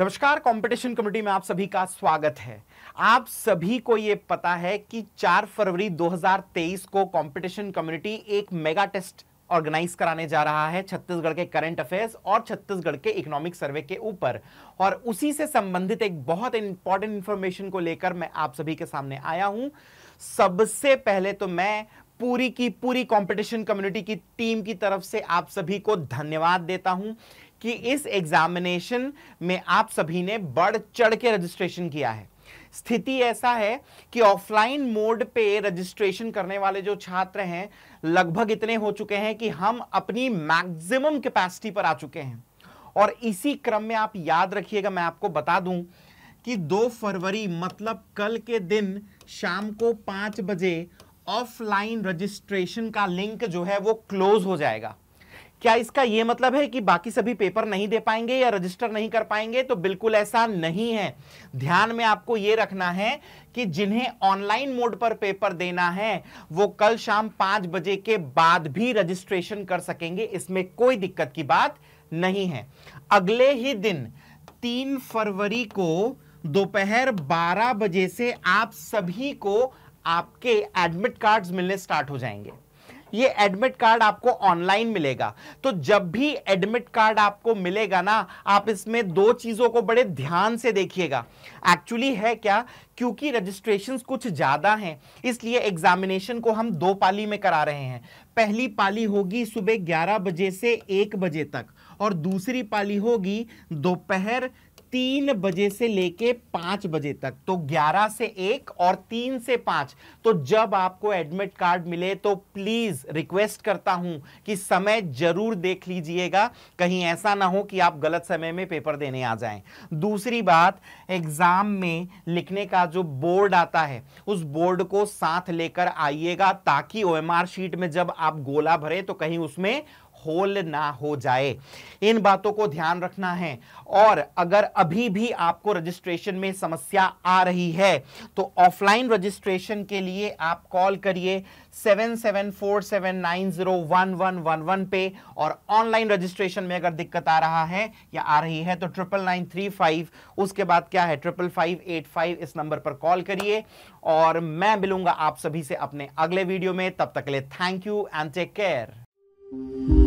नमस्कार competition committee में आप सभी का स्वागत है आप सभी को यह पता है कि 4 फरवरी 2023 को कंपटीशन कम्युनिटी एक मेगा टेस्ट ऑर्गेनाइज कराने जा रहा है छत्तीसगढ़ के करंट अफेयर्स और छत्तीसगढ़ के इकोनॉमिक सर्वे के ऊपर और उसी से संबंधित एक बहुत इंपॉर्टेंट इंफॉर्मेशन को लेकर मैं आप सभी के सामने आया हूँ सबसे पहले तो मैं पूरी की पूरी कंपटीशन कम्युनिटी की टीम की तरफ से आप सभी को धन्यवाद देता हूं कि इस एग्जामिनेशन में आप सभी ने बढ़ चढ़ के रजिस्ट्रेशन किया है स्थिति ऐसा है कि ऑफलाइन मोड पे रजिस्ट्रेशन करने वाले जो छात्र हैं लगभग इतने हो चुके हैं कि हम अपनी मैक्सिमम कैपेसिटी पर आ चुके हैं और इसी क्रम में आप याद रखिएगा मैं आपको बता दूं कि 2 फरवरी मतलब कल के दिन शाम को पांच बजे ऑफलाइन रजिस्ट्रेशन का लिंक जो है वो क्लोज हो जाएगा क्या इसका यह मतलब है कि बाकी सभी पेपर नहीं दे पाएंगे या रजिस्टर नहीं कर पाएंगे तो बिल्कुल ऐसा नहीं है ध्यान में आपको यह रखना है कि जिन्हें ऑनलाइन मोड पर पेपर देना है वो कल शाम पांच बजे के बाद भी रजिस्ट्रेशन कर सकेंगे इसमें कोई दिक्कत की बात नहीं है अगले ही दिन तीन फरवरी को दोपहर बारह बजे से आप सभी को आपके एडमिट कार्ड्स मिलने स्टार्ट हो जाएंगे ये एडमिट कार्ड आपको ऑनलाइन मिलेगा तो जब भी एडमिट कार्ड आपको मिलेगा ना आप इसमें दो चीज़ों को बड़े ध्यान से देखिएगा एक्चुअली है क्या क्योंकि रजिस्ट्रेशन कुछ ज़्यादा हैं इसलिए एग्जामिनेशन को हम दो पाली में करा रहे हैं पहली पाली होगी सुबह ग्यारह बजे से एक बजे तक और दूसरी पाली होगी दोपहर तीन बजे से लेके पांच बजे तक तो ग्यारह से एक और तीन से पांच तो जब आपको एडमिट कार्ड मिले तो प्लीज रिक्वेस्ट करता हूं कि समय जरूर देख लीजिएगा कहीं ऐसा ना हो कि आप गलत समय में पेपर देने आ जाएं दूसरी बात एग्जाम में लिखने का जो बोर्ड आता है उस बोर्ड को साथ लेकर आइएगा ताकि ओ शीट में जब आप गोला भरे तो कहीं उसमें होल ना हो जाए इन बातों को ध्यान रखना है और अगर अभी भी आपको रजिस्ट्रेशन में समस्या आ रही है तो ऑफलाइन रजिस्ट्रेशन के लिए आप कॉल करिए 7747901111 पे और ऑनलाइन रजिस्ट्रेशन में अगर दिक्कत आ रहा है या आ रही है तो ट्रिपल नाइन थ्री फाइव उसके बाद क्या है ट्रिपल फाइव एट फाइव इस नंबर पर कॉल करिए और मैं मिलूंगा आप सभी से अपने अगले वीडियो में तब तक के लिए thank you and take care